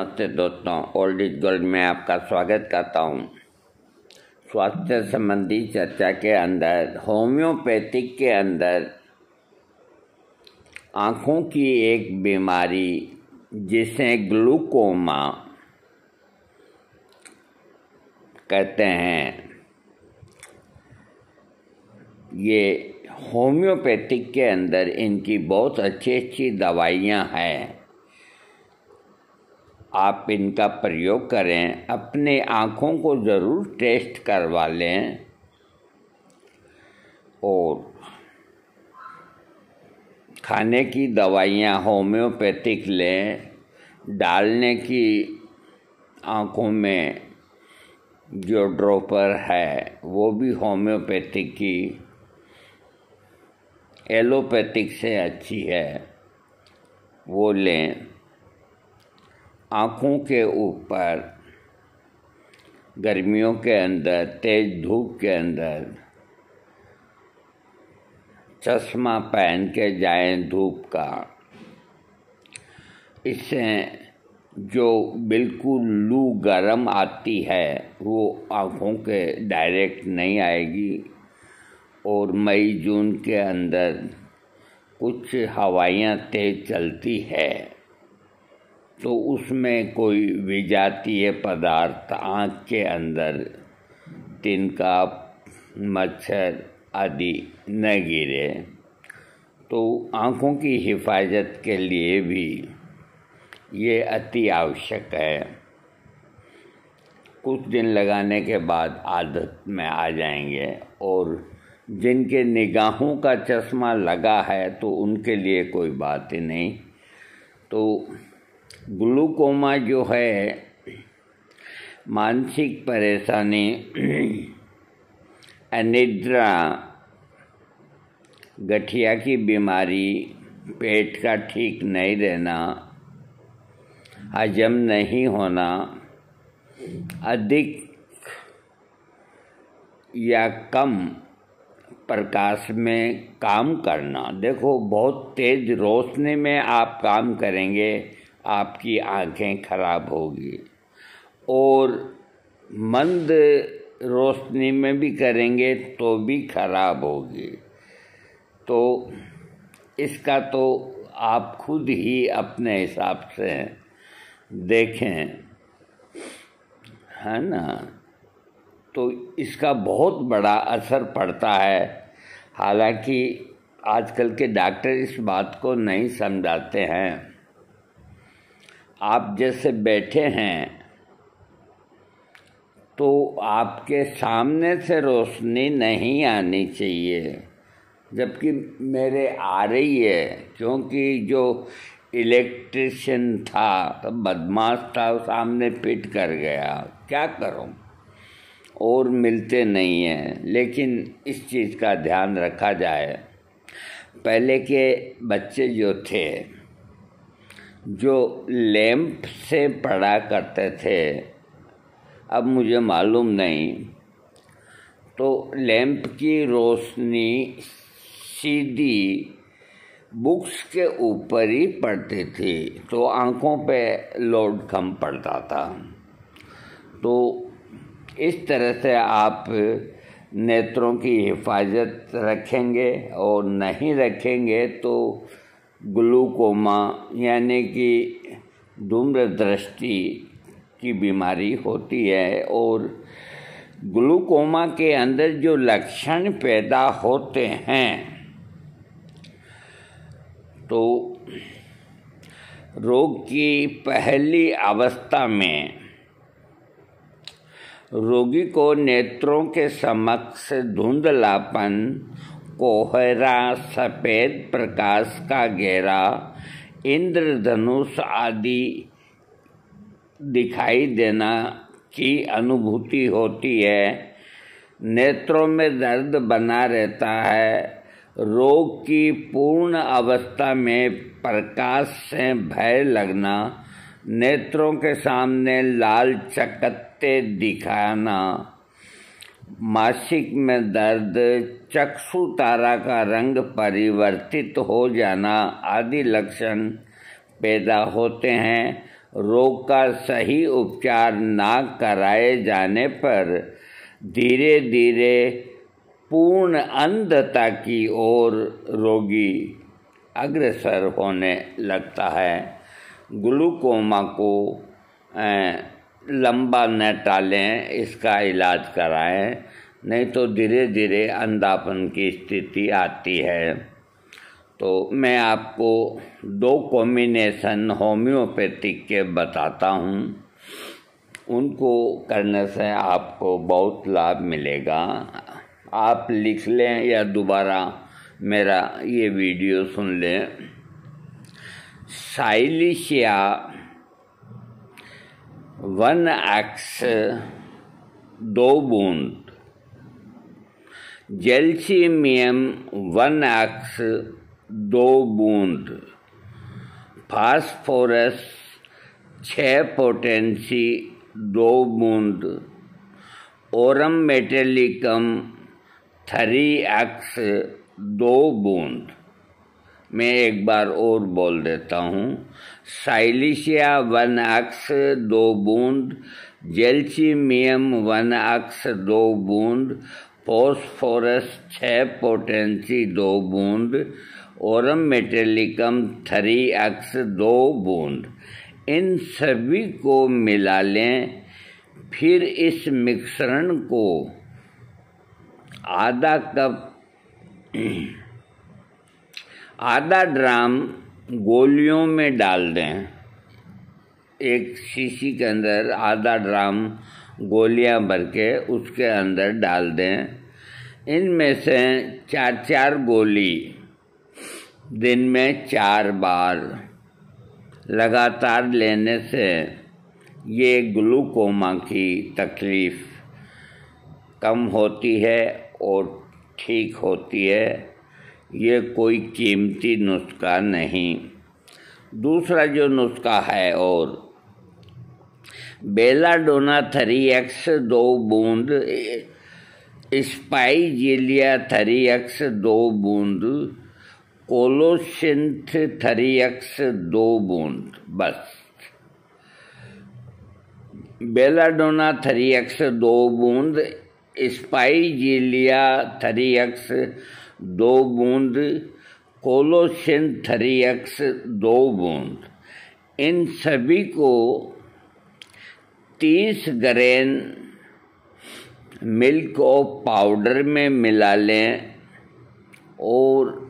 नमस्ते दोस्तों old is gold में आपका स्वागत करता हूँ स्वास्थ्य संबंधी चर्चा के अंदर होम्योपैथिक के अंदर आँखों की एक बीमारी जिसे ग्लूकोमा कहते हैं ये होम्योपैथिक के अंदर इनकी बहुत अच्छी अच्छी दवाइयाँ हैं आप इनका प्रयोग करें अपने आँखों को ज़रूर टेस्ट करवा लें और खाने की दवाइयाँ होम्योपैथिक लें डालने की आँखों में जो ड्रोपर है वो भी होम्योपैथिक की एलोपैथिक से अच्छी है वो लें आँखों के ऊपर गर्मियों के अंदर तेज धूप के अंदर चश्मा पहन के जाए धूप का इससे जो बिल्कुल लू गर्म आती है वो आँखों के डायरेक्ट नहीं आएगी और मई जून के अंदर कुछ हवाइयाँ तेज चलती है तो उसमें कोई विजातीय पदार्थ आँख के अंदर तिनका मच्छर आदि न गिरे तो आँखों की हिफाजत के लिए भी ये अति आवश्यक है कुछ दिन लगाने के बाद आदत में आ जाएंगे और जिनके निगाहों का चश्मा लगा है तो उनके लिए कोई बात ही नहीं तो ग्लूकोमा जो है मानसिक परेशानी अनिद्रा गठिया की बीमारी पेट का ठीक नहीं रहना हजम नहीं होना अधिक या कम प्रकाश में काम करना देखो बहुत तेज़ रोशनी में आप काम करेंगे आपकी आंखें खराब होगी और मंद रोशनी में भी करेंगे तो भी खराब होगी तो इसका तो आप खुद ही अपने हिसाब से देखें है ना तो इसका बहुत बड़ा असर पड़ता है हालांकि आजकल के डॉक्टर इस बात को नहीं समझाते हैं आप जैसे बैठे हैं तो आपके सामने से रोशनी नहीं आनी चाहिए जबकि मेरे आ रही है क्योंकि जो इलेक्ट्रिशियन था तो बदमाश था सामने पिट कर गया क्या करूं और मिलते नहीं हैं लेकिन इस चीज़ का ध्यान रखा जाए पहले के बच्चे जो थे जो लैम्प से पढ़ा करते थे अब मुझे मालूम नहीं तो लैम्प की रोशनी सीधी बुक्स के ऊपर ही पड़ती थी तो आंखों पे लोड कम पड़ता था तो इस तरह से आप नेत्रों की हिफाजत रखेंगे और नहीं रखेंगे तो ग्लूकोमा यानी कि धूम्र दृष्टि की बीमारी होती है और ग्लूकोमा के अंदर जो लक्षण पैदा होते हैं तो रोग की पहली अवस्था में रोगी को नेत्रों के समक्ष धुंधलापन कोहरा सफ़ेद प्रकाश का घेरा इंद्रधनुष आदि दिखाई देना की अनुभूति होती है नेत्रों में दर्द बना रहता है रोग की पूर्ण अवस्था में प्रकाश से भय लगना नेत्रों के सामने लाल चकत्ते दिखाना मासिक में दर्द चक्षु तारा का रंग परिवर्तित हो जाना आदि लक्षण पैदा होते हैं रोग का सही उपचार ना कराए जाने पर धीरे धीरे पूर्ण अंधता की ओर रोगी अग्रसर होने लगता है ग्लूकोमा को लंबा न टालें इसका इलाज कराएं नहीं तो धीरे धीरे अंधापन की स्थिति आती है तो मैं आपको दो कॉम्बिनेशन होम्योपैथिक के बताता हूँ उनको करने से आपको बहुत लाभ मिलेगा आप लिख लें या दोबारा मेरा ये वीडियो सुन लें साइलिशिया वन एक्स दो बूंद जेलसीमियम वन एक्स दो बूंद फास्फोरस छ पोटेंसी दो बूंद ओरम मेटेलिकम थ्री एक्स दो बूंद मैं एक बार और बोल देता हूँ साइलिशिया वन अक्स दो बूंद जेल्चीमियम वन अक्स दो बूंद पोस्फोरस छः पोटेंसी दो बूंद ओरम मेटेलिकम थ्री अक्स दो बूंद इन सभी को मिला लें फिर इस मिश्रण को आधा कप आधा ड्राम गोलियों में डाल दें एक शीशी के अंदर आधा ड्राम गोलियां भर के उसके अंदर डाल दें इनमें से चार चार गोली दिन में चार बार लगातार लेने से ये ग्लूकोमा की तकलीफ़ कम होती है और ठीक होती है ये कोई कीमती नुस्खा नहीं दूसरा जो नुस्खा है और बेलाडोना थ्री एक्स दो बूंद स्पाइजिलिया थ्री एक्स दो बूंद कोलोसिंथ थ्री एक्स दो बूंद बस बेलाडोना थ्री एक्स दो बूंद स्पाइजिलिया थ्री एक्स दो बूंद कोलोसिन एक्स दो बूंद इन सभी को तीस ग्रेन मिल्क और पाउडर में मिला लें और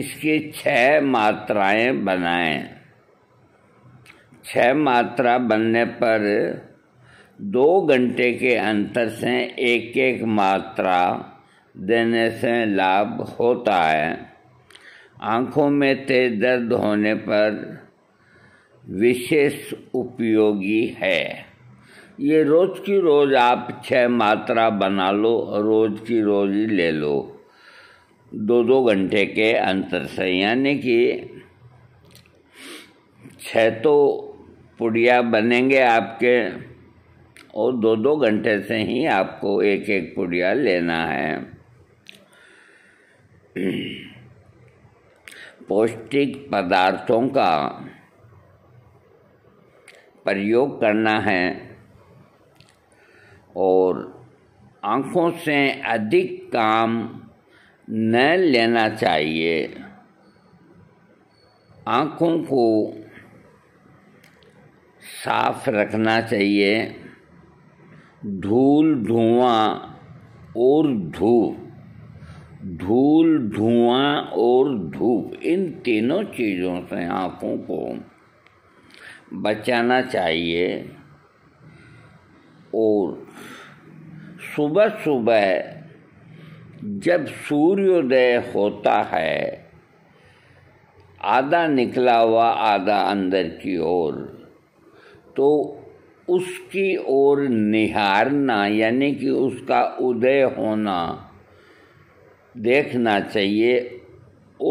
इसके छह मात्राएं बनाएं छह मात्रा बनने पर दो घंटे के अंतर से एक एक मात्रा देने से लाभ होता है आँखों में तेज दर्द होने पर विशेष उपयोगी है ये रोज़ की रोज़ आप छह मात्रा बना लो रोज़ की रोज़ ही ले लो दो दो घंटे के अंतर से यानी कि छः तो पुड़िया बनेंगे आपके और दो दो घंटे से ही आपको एक एक पुड़िया लेना है पौष्टिक पदार्थों का प्रयोग करना है और आँखों से अधिक काम न लेना चाहिए आँखों को साफ रखना चाहिए धूल धुआं और धूप धूल धुआं और धूप इन तीनों चीज़ों से आँखों को बचाना चाहिए और सुबह सुबह जब सूर्योदय होता है आधा निकला हुआ आधा अंदर की ओर तो उसकी ओर निहारना यानी कि उसका उदय होना देखना चाहिए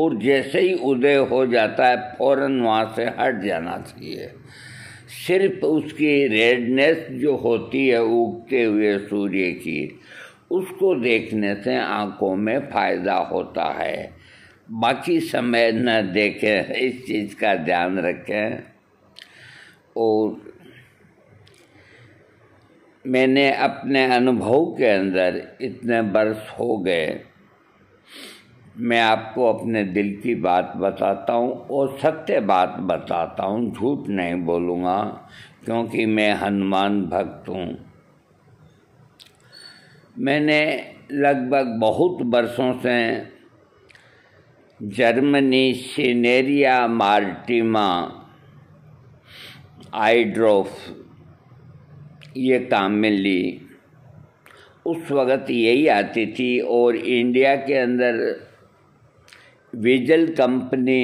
और जैसे ही उदय हो जाता है फौरन वहाँ से हट जाना चाहिए सिर्फ उसकी रेडनेस जो होती है उगते हुए सूर्य की उसको देखने से आँखों में फ़ायदा होता है बाकी समय न देखें इस चीज़ का ध्यान रखें और मैंने अपने अनुभव के अंदर इतने वर्ष हो गए मैं आपको अपने दिल की बात बताता हूँ और सत्य बात बताता हूँ झूठ नहीं बोलूँगा क्योंकि मैं हनुमान भक्त हूँ मैंने लगभग बहुत वर्षों से जर्मनी सिनेरिया मार्टिमा आइड्रोफ ये काम में ली उस वक़्त यही आती थी और इंडिया के अंदर विजल कंपनी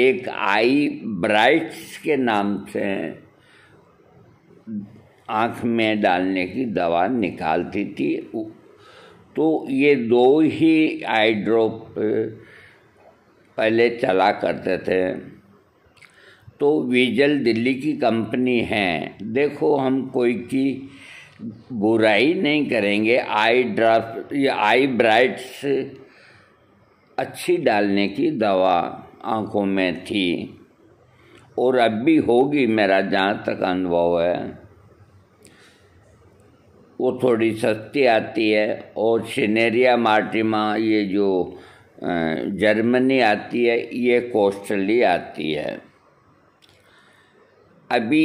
एक आई ब्राइट्स के नाम से आँख में डालने की दवा निकालती थी तो ये दो ही आई ड्रॉप पहले चला करते थे तो वीजल दिल्ली की कंपनी है देखो हम कोई की बुराई नहीं करेंगे आई ड्राफ्ट या आई ब्राइट्स अच्छी डालने की दवा आँखों में थी और अब भी होगी मेरा जहाँ तक अनुभव है वो थोड़ी सस्ती आती है और सिनेरिया मार्टिमा ये जो जर्मनी आती है ये कॉस्टली आती है अभी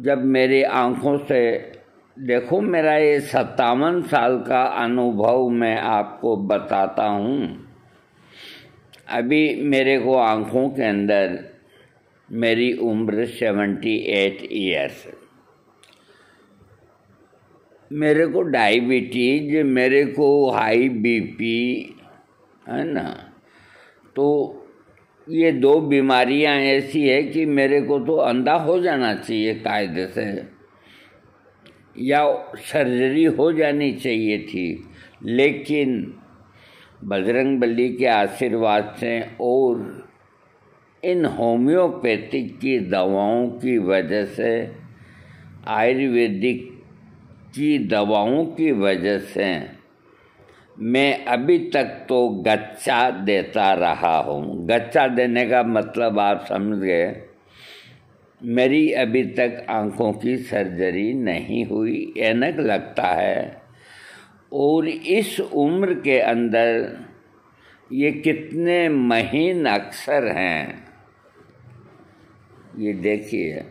जब मेरी आँखों से देखो मेरा ये सत्तावन साल का अनुभव मैं आपको बताता हूँ अभी मेरे को आँखों के अंदर मेरी उम्र सेवेंटी एट ईयर्स मेरे को डायबिटीज मेरे को हाई बीपी है ना तो ये दो बीमारियां ऐसी है कि मेरे को तो अंधा हो जाना चाहिए कायदे से या सर्जरी हो जानी चाहिए थी लेकिन बजरंग बली के आशीर्वाद से और इन होम्योपैथिक की दवाओं की वजह से आयुर्वेदिक की दवाओं की वजह से मैं अभी तक तो गच्चा देता रहा हूँ गच्चा देने का मतलब आप समझ गए मेरी अभी तक आँखों की सर्जरी नहीं हुई एनक लगता है और इस उम्र के अंदर ये कितने महीन अक्सर हैं ये देखिए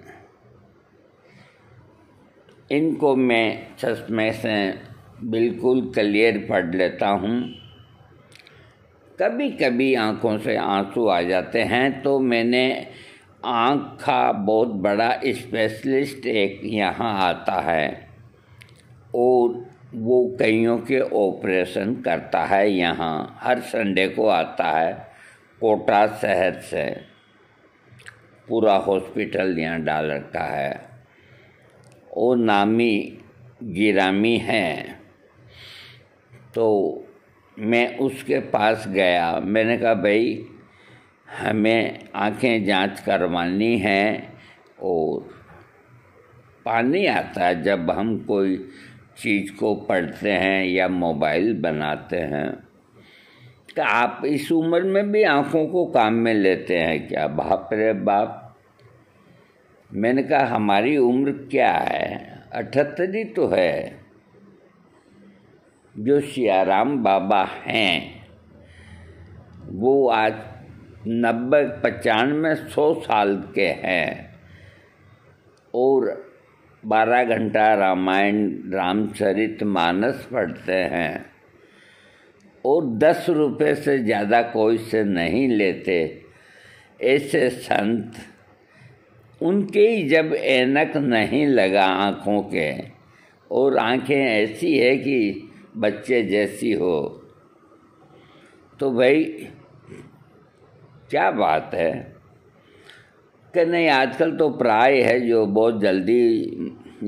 इनको मैं चश्मे से बिल्कुल क्लियर पढ़ लेता हूँ कभी कभी आँखों से आंसू आ जाते हैं तो मैंने आँख का बहुत बड़ा स्पेशलिस्ट एक यहाँ आता है और वो कईयों के ऑपरेशन करता है यहाँ हर संडे को आता है कोटा शहर से पूरा हॉस्पिटल यहाँ डाल रखा है वो नामी गिरामी हैं तो मैं उसके पास गया मैंने कहा भाई हमें आंखें जांच करवानी है और पानी आता है जब हम कोई चीज़ को पढ़ते हैं या मोबाइल बनाते हैं तो आप इस उम्र में भी आँखों को काम में लेते हैं क्या बाप रे बाप मैंने कहा हमारी उम्र क्या है अठहत्तर ही तो है जो सियाराम बाबा हैं वो आज नब्बे पचानवे सौ साल के हैं और बारह घंटा रामायण रामचरित मानस पढ़ते हैं और दस रुपये से ज़्यादा कोई से नहीं लेते ऐसे संत उनके ही जब एनक नहीं लगा आँखों के और आँखें ऐसी है कि बच्चे जैसी हो तो भाई क्या बात है कि नहीं आजकल तो प्राय है जो बहुत जल्दी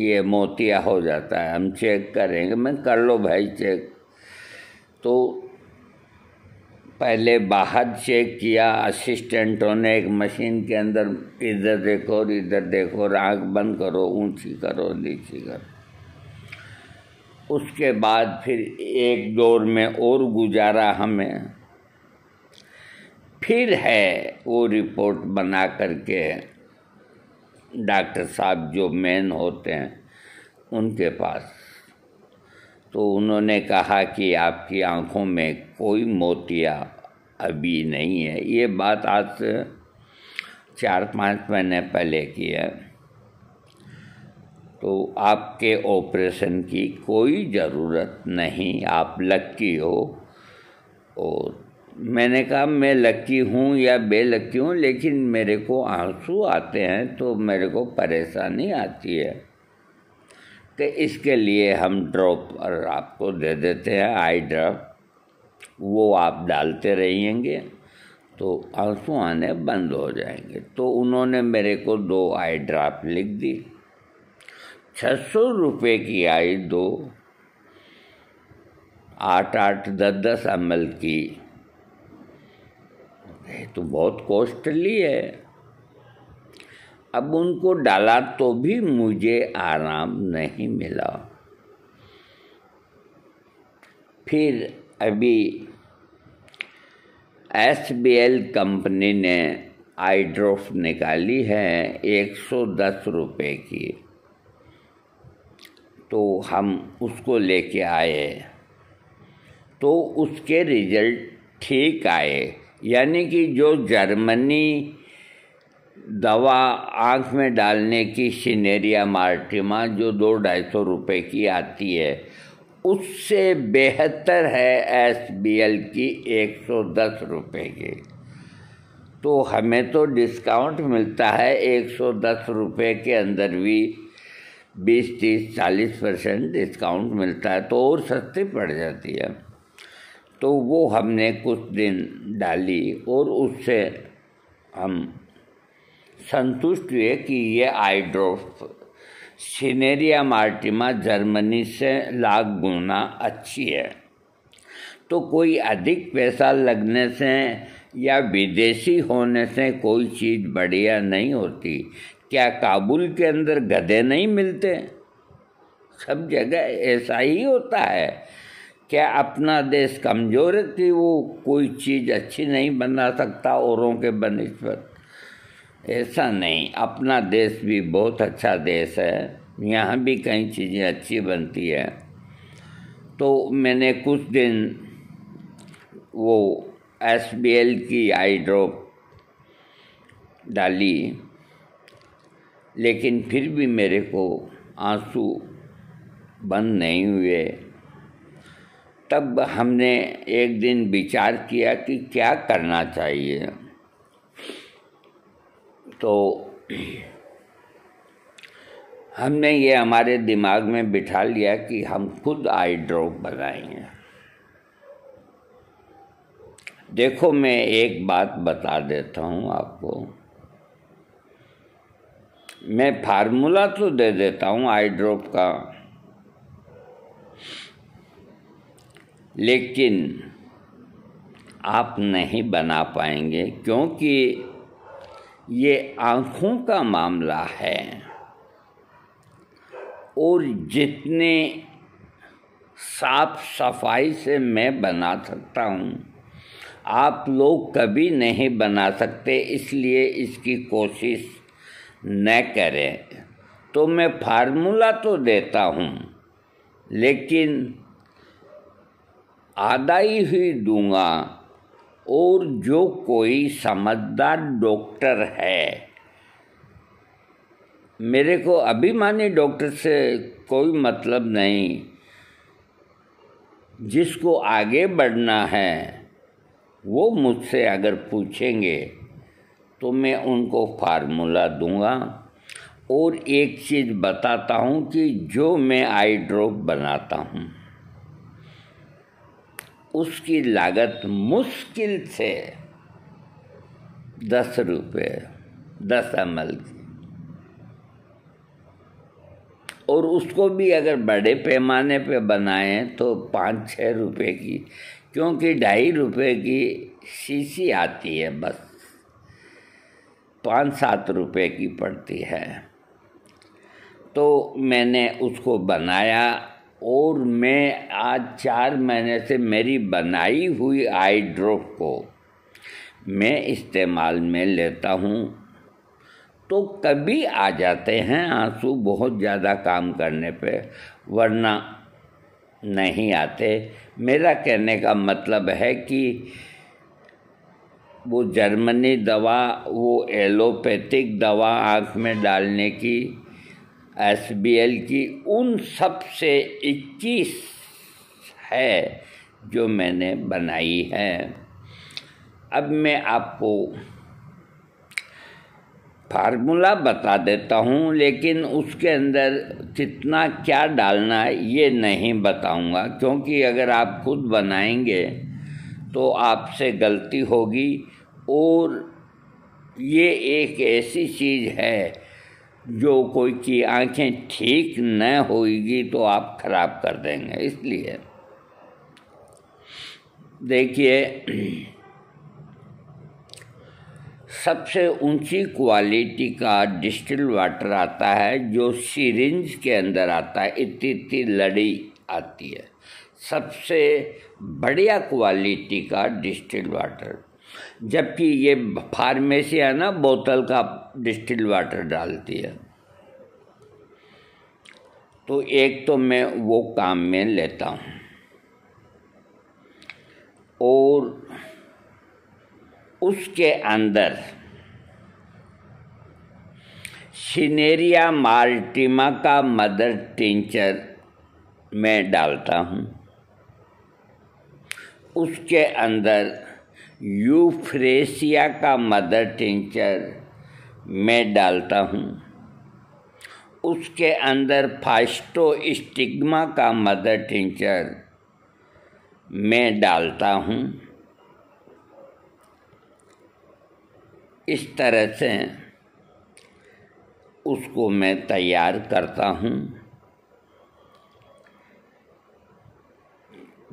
ये मोतिया हो जाता है हम चेक करेंगे मैं कर लो भाई चेक तो पहले बाहर चेक किया असिस्टेंटों ने एक मशीन के अंदर इधर देखो और इधर देखो आँख बंद करो ऊंची करो नीची करो उसके बाद फिर एक दौर में और गुजारा हमें फिर है वो रिपोर्ट बना करके डॉक्टर साहब जो मेन होते हैं उनके पास तो उन्होंने कहा कि आपकी आंखों में कोई मोतिया अभी नहीं है ये बात आज से चार पाँच महीने पहले की है तो आपके ऑपरेशन की कोई ज़रूरत नहीं आप लक्की हो और मैंने कहा मैं लक्की हूँ या बेलक्की हूँ लेकिन मेरे को आंसू आते हैं तो मेरे को परेशानी आती है कि तो इसके लिए हम ड्रॉप आपको दे देते हैं आई ड्रॉप वो आप डालते रहेंगे तो आंसू आने बंद हो जाएंगे तो उन्होंने मेरे को दो आई ड्राफ्ट लिख दी छः सौ रुपये की आई दो आठ आठ दस दस एम की तो बहुत कॉस्टली है अब उनको डाला तो भी मुझे आराम नहीं मिला फिर अभी एस बी एल कंपनी ने आईड्रॉफ निकाली है एक सौ दस रुपये की तो हम उसको लेके आए तो उसके रिजल्ट ठीक आए यानी कि जो जर्मनी दवा आँख में डालने की सिनेरिया मार्टिमा जो दो ढाई सौ रुपये की आती है उससे बेहतर है एस बी एल की एक सौ दस रुपये की तो हमें तो डिस्काउंट मिलता है एक सौ दस रुपये के अंदर भी बीस तीस चालीस परसेंट डिस्काउंट मिलता है तो और सस्ती पड़ जाती है तो वो हमने कुछ दिन डाली और उससे हम संतुष्ट हुए कि ये आई ड्रॉप सीनेरिया मार्टिमा जर्मनी से लाख गुना अच्छी है तो कोई अधिक पैसा लगने से या विदेशी होने से कोई चीज़ बढ़िया नहीं होती क्या काबुल के अंदर गधे नहीं मिलते सब जगह ऐसा ही होता है क्या अपना देश कमज़ोर है कि वो कोई चीज़ अच्छी नहीं बना सकता औरों के बनस्पत ऐसा नहीं अपना देश भी बहुत अच्छा देश है यहाँ भी कई चीज़ें अच्छी बनती है तो मैंने कुछ दिन वो एस की आई ड्रॉप डाली लेकिन फिर भी मेरे को आंसू बंद नहीं हुए तब हमने एक दिन विचार किया कि क्या करना चाहिए तो हमने ये हमारे दिमाग में बिठा लिया कि हम खुद आई ड्रॉप बनाएंगे देखो मैं एक बात बता देता हूँ आपको मैं फार्मूला तो दे देता हूँ आई ड्रॉप का लेकिन आप नहीं बना पाएंगे क्योंकि ये आँखों का मामला है और जितने साफ सफाई से मैं बना सकता हूँ आप लोग कभी नहीं बना सकते इसलिए इसकी कोशिश न करें तो मैं फार्मूला तो देता हूँ लेकिन आदाई ही दूंगा और जो कोई समझदार डॉक्टर है मेरे को अभिमानी डॉक्टर से कोई मतलब नहीं जिसको आगे बढ़ना है वो मुझसे अगर पूछेंगे तो मैं उनको फार्मूला दूंगा और एक चीज़ बताता हूँ कि जो मैं आई ड्रॉप बनाता हूँ उसकी लागत मुश्किल से दस रुपये दस एम की और उसको भी अगर बड़े पैमाने पे बनाएं तो पाँच छः रुपए की क्योंकि ढाई रुपए की शीशी आती है बस पाँच सात रुपए की पड़ती है तो मैंने उसको बनाया और मैं आज चार महीने से मेरी बनाई हुई आई ड्रॉप को मैं इस्तेमाल में लेता हूँ तो कभी आ जाते हैं आंसू बहुत ज़्यादा काम करने पे वरना नहीं आते मेरा कहने का मतलब है कि वो जर्मनी दवा वो एलोपैथिक दवा आँख में डालने की एस की उन सब से इक्कीस है जो मैंने बनाई है अब मैं आपको फार्मूला बता देता हूँ लेकिन उसके अंदर कितना क्या डालना है ये नहीं बताऊँगा क्योंकि अगर आप खुद बनाएंगे तो आपसे गलती होगी और ये एक ऐसी चीज़ है जो कोई की आंखें ठीक न होगी तो आप खराब कर देंगे इसलिए देखिए सबसे ऊंची क्वालिटी का डिस्टिल वाटर आता है जो सीरिंज के अंदर आता है इतनी इतनी लड़ी आती है सबसे बढ़िया क्वालिटी का डिस्टिल वाटर जबकि ये फार्मेसी है ना बोतल का डिस्टिल वाटर डालती है तो एक तो मैं वो काम में लेता हूँ और उसके अंदर सिनेरिया माल्टिमा का मदर टिंचर मैं डालता हूँ उसके अंदर यूफ्रेसिया का मदर टिंचर मैं डालता हूँ उसके अंदर फास्टो स्टिग्मा का मदर टिंचर मैं डालता हूँ इस तरह से उसको मैं तैयार करता हूँ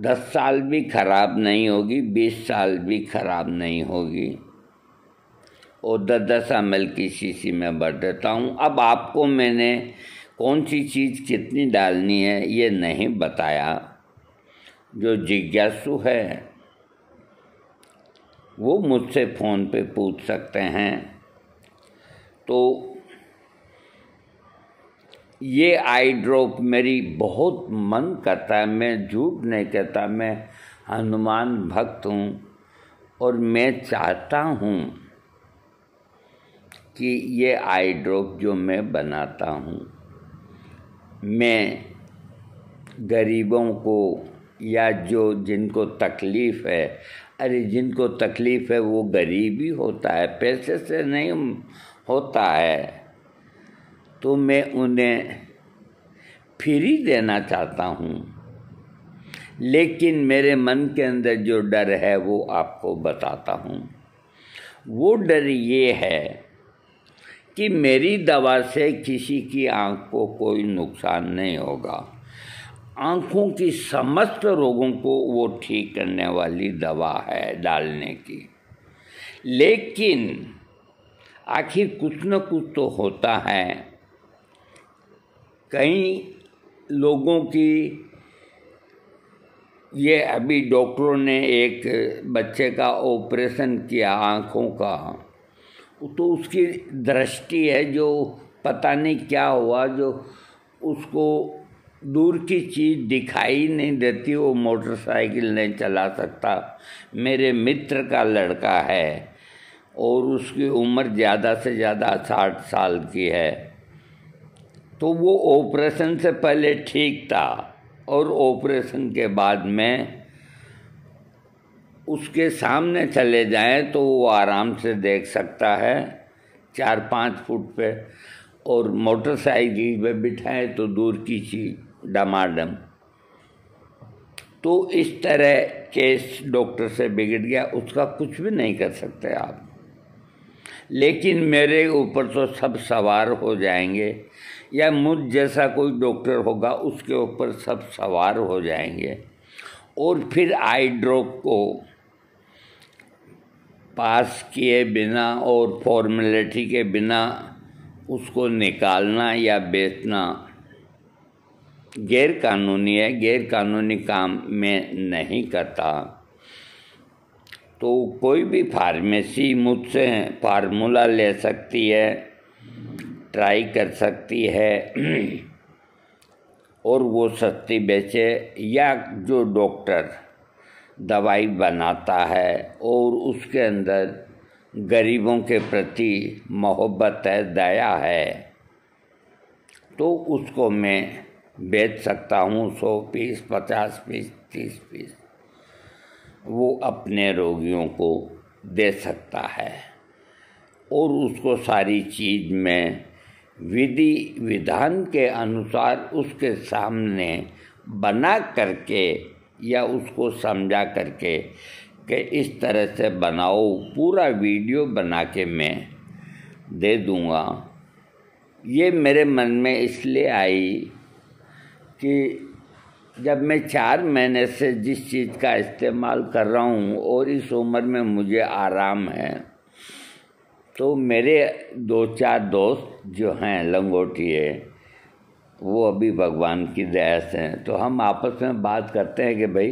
दस साल भी खराब नहीं होगी बीस साल भी खराब नहीं होगी और दस दस एम की शीशी में भर देता हूँ अब आपको मैंने कौन सी चीज़ कितनी डालनी है ये नहीं बताया जो जिज्ञासु है वो मुझसे फ़ोन पे पूछ सकते हैं तो ये आई ड्रॉप मेरी बहुत मन करता है मैं झूठ नहीं कहता मैं हनुमान भक्त हूँ और मैं चाहता हूँ कि ये आई ड्रॉप जो मैं बनाता हूँ मैं गरीबों को या जो जिनको तकलीफ़ है अरे जिनको तकलीफ़ है वो गरीब ही होता है पैसे से नहीं होता है तो मैं उन्हें फ्री देना चाहता हूँ लेकिन मेरे मन के अंदर जो डर है वो आपको बताता हूँ वो डर ये है कि मेरी दवा से किसी की आँख को कोई नुकसान नहीं होगा आँखों की समस्त रोगों को वो ठीक करने वाली दवा है डालने की लेकिन आखिर कुछ न कुछ तो होता है कई लोगों की ये अभी डॉक्टरों ने एक बच्चे का ऑपरेशन किया आँखों का तो उसकी दृष्टि है जो पता नहीं क्या हुआ जो उसको दूर की चीज़ दिखाई नहीं देती वो मोटरसाइकिल नहीं चला सकता मेरे मित्र का लड़का है और उसकी उम्र ज़्यादा से ज़्यादा साठ साल की है तो वो ऑपरेशन से पहले ठीक था और ऑपरेशन के बाद में उसके सामने चले जाएं तो वो आराम से देख सकता है चार पाँच फुट पे और मोटरसाइकिल पे बिठाएं तो दूर की चीज डमाडम तो इस तरह केस डॉक्टर से बिगड़ गया उसका कुछ भी नहीं कर सकते आप लेकिन मेरे ऊपर तो सब सवार हो जाएंगे या मुझ जैसा कोई डॉक्टर होगा उसके ऊपर सब सवार हो जाएंगे और फिर आई ड्रॉप को पास किए बिना और फॉर्मेलिटी के बिना उसको निकालना या बेचना गैर कानूनी है गैर कानूनी काम में नहीं करता तो कोई भी फार्मेसी मुझसे फार्मूला ले सकती है ट्राई कर सकती है और वो सस्ती बेचे या जो डॉक्टर दवाई बनाता है और उसके अंदर गरीबों के प्रति मोहब्बत है दया है तो उसको मैं बेच सकता हूँ सौ पीस पचास पीस तीस पीस वो अपने रोगियों को दे सकता है और उसको सारी चीज़ में विधि विधान के अनुसार उसके सामने बना करके या उसको समझा करके कि इस तरह से बनाओ पूरा वीडियो बना के मैं दे दूँगा ये मेरे मन में इसलिए आई कि जब मैं चार महीने से जिस चीज़ का इस्तेमाल कर रहा हूँ और इस उम्र में मुझे आराम है तो मेरे दो चार दोस्त जो हैं लंगोटी है, वो अभी भगवान की दया से हैं तो हम आपस में बात करते हैं कि भाई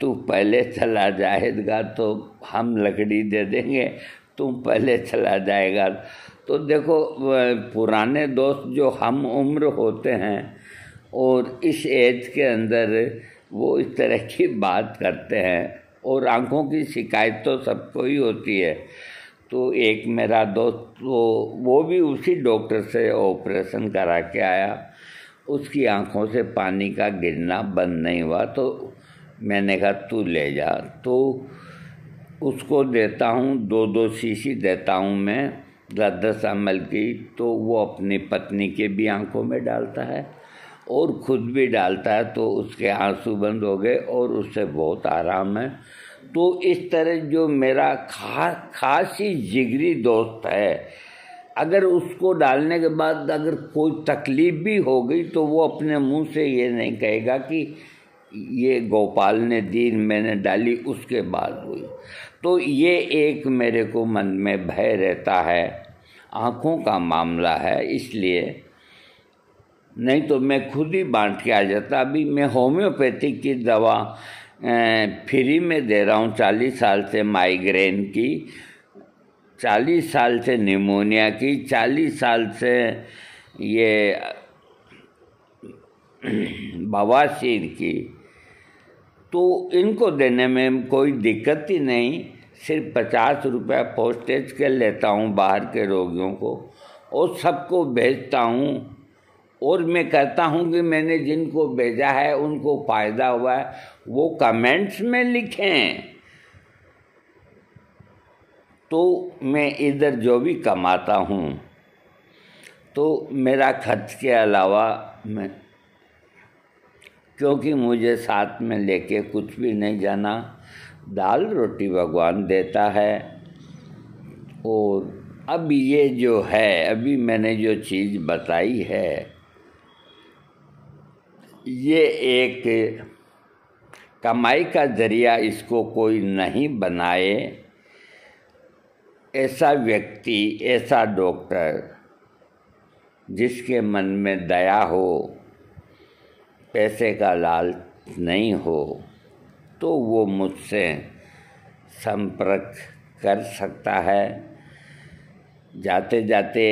तू पहले चला जाएगा तो हम लकड़ी दे देंगे तुम पहले चला जाएगा तो देखो पुराने दोस्त जो हम उम्र होते हैं और इस एज के अंदर वो इस तरह की बात करते हैं और आँखों की शिकायत तो सबको ही होती है तो एक मेरा दोस्त वो वो भी उसी डॉक्टर से ऑपरेशन करा के आया उसकी आंखों से पानी का गिरना बंद नहीं हुआ तो मैंने कहा तू ले जा तो उसको देता हूँ दो दो शीशी देता हूँ मैं दस दस अमल की तो वो अपनी पत्नी के भी आंखों में डालता है और ख़ुद भी डालता है तो उसके आंसू बंद हो गए और उससे बहुत आराम है तो इस तरह जो मेरा खा खास ही जिगरी दोस्त है अगर उसको डालने के बाद अगर कोई तकलीफ भी हो गई तो वो अपने मुंह से ये नहीं कहेगा कि ये गोपाल ने दीन मैंने डाली उसके बाद हुई तो ये एक मेरे को मन में भय रहता है आँखों का मामला है इसलिए नहीं तो मैं खुद ही बांट के आ जाता अभी मैं होम्योपैथिक की दवा फ्री में दे रहा हूँ चालीस साल से माइग्रेन की चालीस साल से निमोनिया की चालीस साल से ये बवासीर की तो इनको देने में कोई दिक्कत ही नहीं सिर्फ पचास रुपया पोस्टेज के लेता हूँ बाहर के रोगियों को और सबको भेजता हूँ और मैं कहता हूँ कि मैंने जिनको भेजा है उनको फ़ायदा हुआ है वो कमेंट्स में लिखें तो मैं इधर जो भी कमाता हूँ तो मेरा खर्च के अलावा मैं क्योंकि मुझे साथ में लेके कुछ भी नहीं जाना दाल रोटी भगवान देता है और अब ये जो है अभी मैंने जो चीज़ बताई है ये एक कमाई का जरिया इसको कोई नहीं बनाए ऐसा व्यक्ति ऐसा डॉक्टर जिसके मन में दया हो पैसे का लालच नहीं हो तो वो मुझसे संपर्क कर सकता है जाते जाते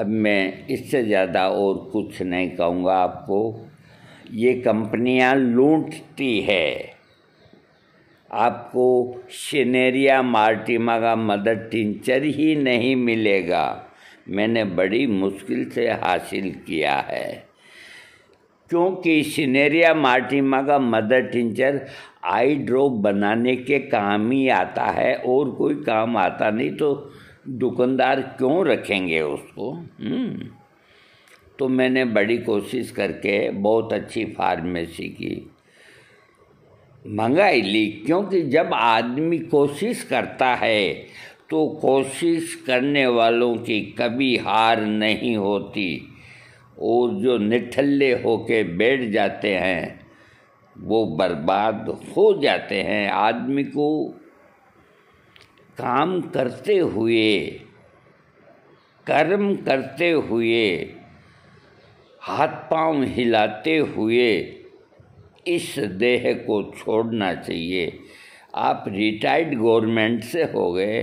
अब मैं इससे ज़्यादा और कुछ नहीं कहूँगा आपको ये कंपनियां लूटती है आपको शिनेरिया मार्टिमा का मदर टिंचर ही नहीं मिलेगा मैंने बड़ी मुश्किल से हासिल किया है क्योंकि शनेरिया मार्टिमा का मदर टिंचर आई ड्रॉप बनाने के काम ही आता है और कोई काम आता नहीं तो दुकानदार क्यों रखेंगे उसको हम्म। तो मैंने बड़ी कोशिश करके बहुत अच्छी फार्मेसी की मंगाई ली क्योंकि जब आदमी कोशिश करता है तो कोशिश करने वालों की कभी हार नहीं होती और जो निठल्ले होके बैठ जाते हैं वो बर्बाद हो जाते हैं आदमी को काम करते हुए कर्म करते हुए हाथ पांव हिलाते हुए इस देह को छोड़ना चाहिए आप रिटायर्ड गवर्नमेंट से हो गए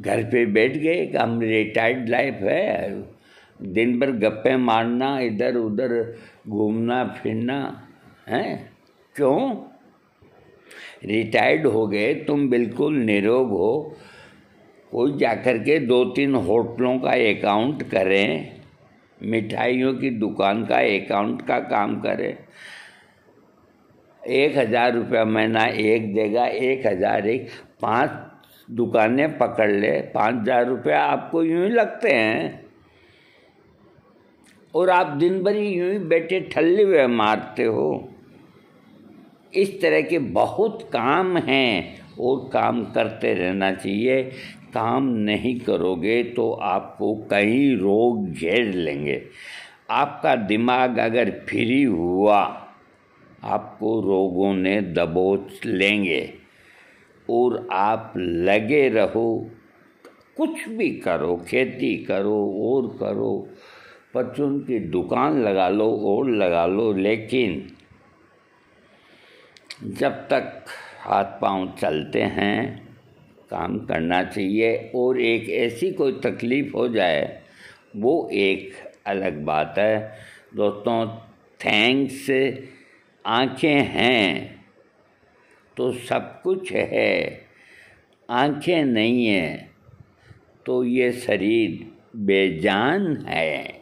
घर पे बैठ गए हम रिटायर्ड लाइफ है दिन भर गप्पे मारना इधर उधर घूमना फिरना है क्यों रिटायर्ड हो गए तुम बिल्कुल निरोग हो कोई जाकर के दो तीन होटलों का अकाउंट करें मिठाइयों की दुकान का अकाउंट का काम करें एक हज़ार रुपया महीना एक देगा एक हज़ार एक पांच दुकानें पकड़ ले पाँच हज़ार रुपया आपको यूं ही लगते हैं और आप दिन भर ही यूं ही बैठे ठल्ले हुए मारते हो इस तरह के बहुत काम हैं और काम करते रहना चाहिए काम नहीं करोगे तो आपको कई रोग घेर लेंगे आपका दिमाग अगर फ्री हुआ आपको रोगों ने दबोच लेंगे और आप लगे रहो कुछ भी करो खेती करो और करो परचून की दुकान लगा लो और लगा लो लेकिन जब तक हाथ पांव चलते हैं काम करना चाहिए और एक ऐसी कोई तकलीफ़ हो जाए वो एक अलग बात है दोस्तों थैंक्स आंखें हैं तो सब कुछ है आंखें नहीं हैं तो ये शरीर बेजान है